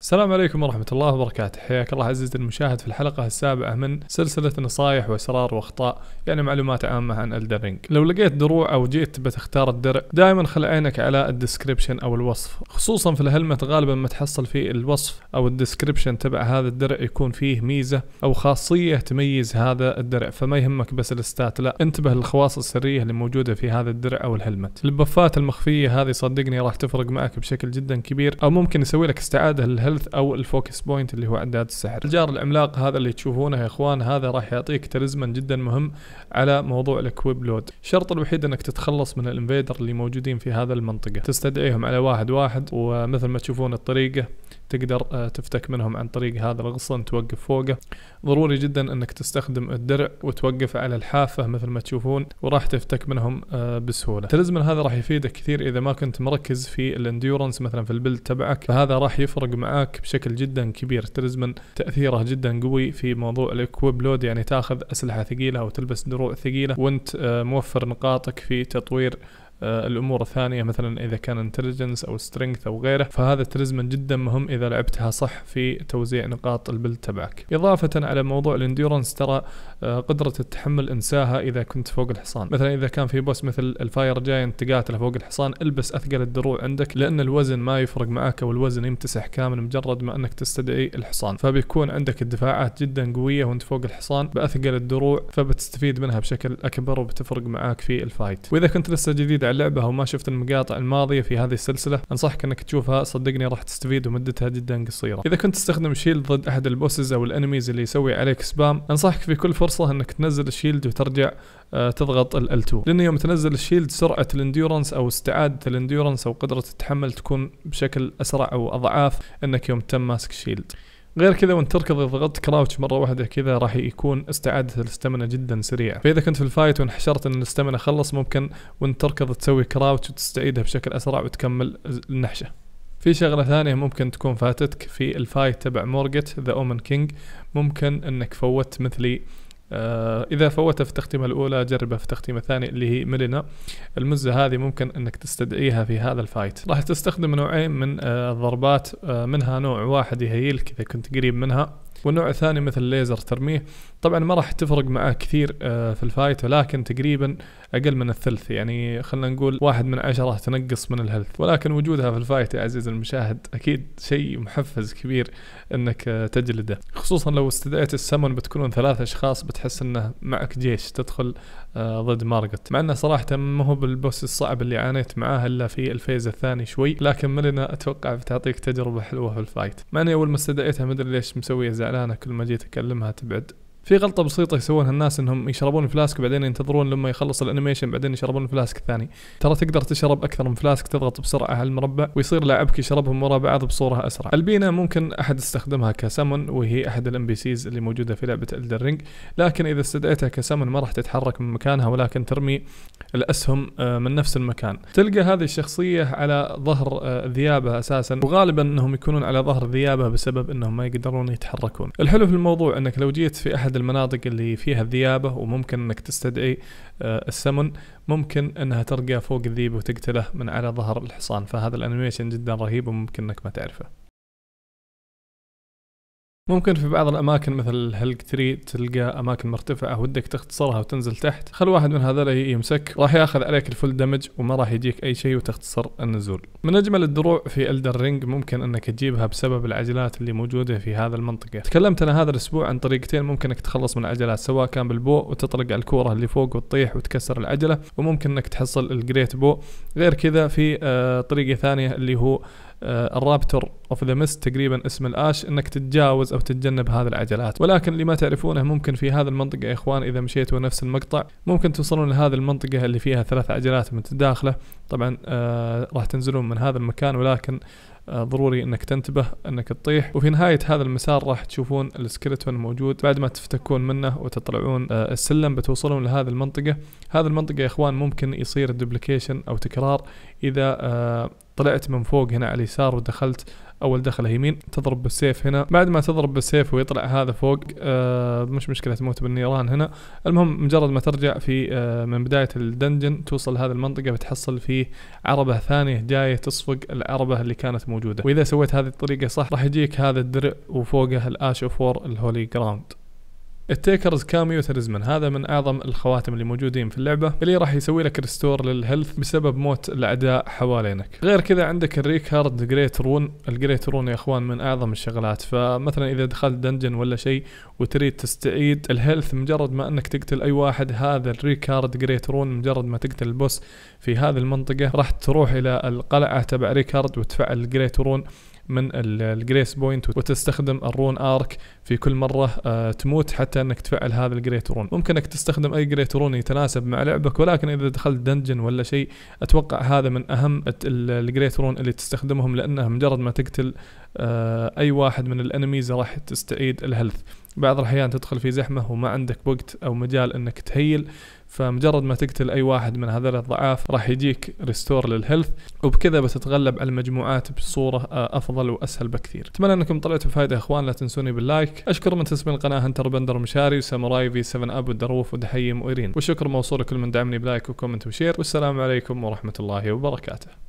السلام عليكم ورحمة الله وبركاته، حياك الله عزيزي المشاهد في الحلقة السابعة من سلسلة نصايح وأسرار وأخطاء، يعني معلومات عامة عن الدرينج. لو لقيت دروع أو جيت بتختار الدرع، دائما خل عينك على الديسكريبشن أو الوصف، خصوصا في الهلمة غالبا ما تحصل في الوصف أو الديسكريبشن تبع هذا الدرع يكون فيه ميزة أو خاصية تميز هذا الدرع، فما يهمك بس الستات لا، انتبه للخواص السرية اللي موجودة في هذا الدرع أو الهلمة البفات المخفية هذه صدقني راح تفرق معك بشكل جدا كبير، أو ممكن يسوي لك استعادة الهيلث او الفوكس بوينت اللي هو عداد السحر الجار العملاق هذا اللي تشوفونه يا اخوان هذا راح يعطيك تلزمن جدا مهم على موضوع الكويب لود الشرط الوحيد انك تتخلص من الانفيدر اللي موجودين في هذا المنطقه تستدعيهم على واحد واحد ومثل ما تشوفون الطريقه تقدر آه، تفتك منهم عن طريق هذا الغصن توقف فوقه ضروري جدا انك تستخدم الدرع وتوقف على الحافة مثل ما تشوفون وراح تفتك منهم آه، بسهولة التلزمن هذا راح يفيدك كثير اذا ما كنت مركز في الانديورنس مثلا في البلد تبعك فهذا راح يفرق معاك بشكل جدا كبير التلزمن تأثيره جدا قوي في موضوع الاكويب لود يعني تاخذ اسلحة ثقيلة وتلبس دروع ثقيلة وانت آه، موفر نقاطك في تطوير آه، الامور الثانيه مثلا اذا كان انتليجنس او سترينث او غيره فهذا ترزما جدا مهم اذا لعبتها صح في توزيع نقاط البلد تبعك اضافه على موضوع الانديورنس ترى آه، قدره التحمل انساها اذا كنت فوق الحصان مثلا اذا كان في بوس مثل الفاير جاينت تقاتله فوق الحصان البس اثقل الدروع عندك لان الوزن ما يفرق معك او الوزن يمتسح كامل مجرد ما انك تستدعي الحصان فبيكون عندك الدفاعات جدا قويه وانت فوق الحصان باثقل الدروع فبتستفيد منها بشكل اكبر وبتفرق معاك في الفايت واذا كنت لسه جديد اللعبة أو ما شفت المقاطع الماضية في هذه السلسلة أنصحك أنك تشوفها صدقني راح تستفيد ومدتها جدا قصيرة إذا كنت تستخدم شيلد ضد أحد البوسز أو الأنميز اللي يسوي عليك سبام أنصحك في كل فرصة أنك تنزل الشيلد وترجع آه، تضغط ال 2 لأن يوم تنزل الشيلد سرعة الانديورنس أو استعادة الانديورنس أو قدرة التحمل تكون بشكل أسرع أو أضعاف أنك يوم تم ماسك شيلد غير كذا وانت تركض اذا ضغطت كراوتش مره واحده كذا راح يكون استعاده الاستمنه جدا سريعه، فاذا كنت في الفايت وانحشرت ان الاستمنه خلص ممكن وانت تركض تسوي كراوتش وتستعيدها بشكل اسرع وتكمل النحشه في شغلة ثانية ممكن تكون فاتتك في الفايت تبع مورجت ذا اومن كينج ممكن انك فوت مثلي آه، إذا فوتها في التختيمة الأولى جربها في التختيمة الثانية اللي هي ملنا المزة هذه ممكن أنك تستدعيها في هذا الفايت راح تستخدم نوعين من آه، الضربات آه، منها نوع واحد يهيلك إذا كنت قريب منها والنوع الثاني مثل الليزر ترميه طبعا ما راح تفرق معاه كثير آه، في الفايت ولكن تقريبا اقل من الثلث يعني خلينا نقول واحد من عشرة تنقص من الهيلث ولكن وجودها في الفايت يا عزيزي المشاهد اكيد شيء محفز كبير انك آه، تجلده خصوصا لو استدعيت السمن بتكونون ثلاث اشخاص بتحس انه معك جيش تدخل آه، ضد مارجت مع انه صراحه ما هو بالبوس الصعب اللي عانيت معاه الا في الفيز الثاني شوي لكن ملنا اتوقع بتعطيك تجربه حلوه في الفايت مع اني اول ما استدعيتها ما ادري ليش مسويه زعل انا كل ما جيت اكلمها تبعد في غلطه بسيطه يسوونها الناس انهم يشربون الفلاسك بعدين ينتظرون لما يخلص الانيميشن بعدين يشربون الفلاسك الثاني ترى تقدر تشرب اكثر من فلاسك تضغط بسرعه على المربع ويصير لاعبك يشربهم ورا بعض بصوره اسرع البينا ممكن احد استخدمها كسمن وهي احد الام بي سيز اللي موجوده في لعبه الدرينج لكن اذا استدعيتها كسمن ما راح تتحرك من مكانها ولكن ترمي الاسهم آه، من نفس المكان تلقى هذه الشخصيه على ظهر آه، ذيابه اساسا وغالبا انهم يكونون على ظهر ذيابه بسبب انهم ما يقدرون يتحركون الحلو في الموضوع انك لو جيت في احد احد المناطق اللي فيها الذيابه وممكن انك تستدعي آه، السمن ممكن انها ترقى فوق الذيب وتقتله من على ظهر الحصان فهذا الانيميشن جدا رهيب وممكن انك ما تعرفه ممكن في بعض الأماكن مثل هلق تري تلقى أماكن مرتفعة ودك تختصرها وتنزل تحت خل واحد من هذول يمسك راح ياخذ عليك الفول دمج وما راح يجيك أي شيء وتختصر النزول من أجمل الدروع في ألدر رينج ممكن أنك تجيبها بسبب العجلات اللي موجودة في هذا المنطقة تكلمت أنا هذا الأسبوع عن طريقتين ممكن أنك تخلص من العجلات سواء كان بالبو وتطلق على الكورة اللي فوق وتطيح وتكسر العجلة وممكن أنك تحصل الجريت بو غير كذا في آه، طريقة ثانية اللي هو آه، الرابتر اوف ذا ميست تقريبا اسم الاش انك تتجاوز او تتجنب هذه العجلات ولكن اللي ما تعرفونه ممكن في هذه المنطقه يا اخوان اذا مشيتوا نفس المقطع ممكن توصلون لهذه المنطقه اللي فيها ثلاث عجلات متداخله طبعا آه، راح تنزلون من هذا المكان ولكن آه، ضروري انك تنتبه انك تطيح وفي نهايه هذا المسار راح تشوفون السكلتون موجود بعد ما تفتكون منه وتطلعون السلم بتوصلون لهذه المنطقه هذه المنطقه يا اخوان ممكن يصير دوبليكيشن او تكرار اذا طلعت من فوق هنا على اليسار ودخلت اول دخله يمين تضرب بالسيف هنا بعد ما تضرب بالسيف ويطلع هذا فوق آه مش مشكله تموت بالنيران هنا المهم مجرد ما ترجع في آه من بدايه الدنجن توصل هذه المنطقه بتحصل فيه عربه ثانيه جايه تصفق العربه اللي كانت موجوده واذا سويت هذه الطريقه صح راح يجيك هذا الدرع وفوقه الاش اوف الهولي جراوند التيكرز كاميو تلزمن هذا من اعظم الخواتم اللي موجودين في اللعبه اللي راح يسوي لك ريستور للهيلث بسبب موت الاعداء حوالينك غير كذا عندك الريكارد جريت رون الجريت رون يا اخوان من اعظم الشغلات فمثلا اذا دخلت دنجن ولا شيء وتريد تستعيد الهيلث مجرد ما انك تقتل اي واحد هذا الريكارد جريت رون مجرد ما تقتل البوس في هذه المنطقه راح تروح الى القلعه تبع ريكارد وتفعل الجريت رون من الجريس بوينت وتستخدم الرون ارك في كل مره آه، تموت حتى انك تفعل هذا الجريت رون ممكنك تستخدم اي جريت رون يتناسب مع لعبك ولكن اذا دخلت دنجن ولا شيء اتوقع هذا من اهم الجريت رون اللي تستخدمهم لانه مجرد ما تقتل آه، اي واحد من الانميز راح تستعيد الهيلث بعض الاحيان تدخل في زحمه وما عندك وقت او مجال انك تهيل فمجرد ما تقتل اي واحد من هذول الضعاف راح يجيك ريستور للهيلث وبكذا بتتغلب على المجموعات بصوره آه، افضل واسهل بكثير اتمنى انكم طلعتوا فايدة يا اخوان لا تنسوني باللايك اشكر من تسمي القناه هنتر بندر مشاري وساموراي في 7 اب ودروف ودحيم وايرين وشكر موصول لكل من دعمني بلايك وكومنت وشير والسلام عليكم ورحمه الله وبركاته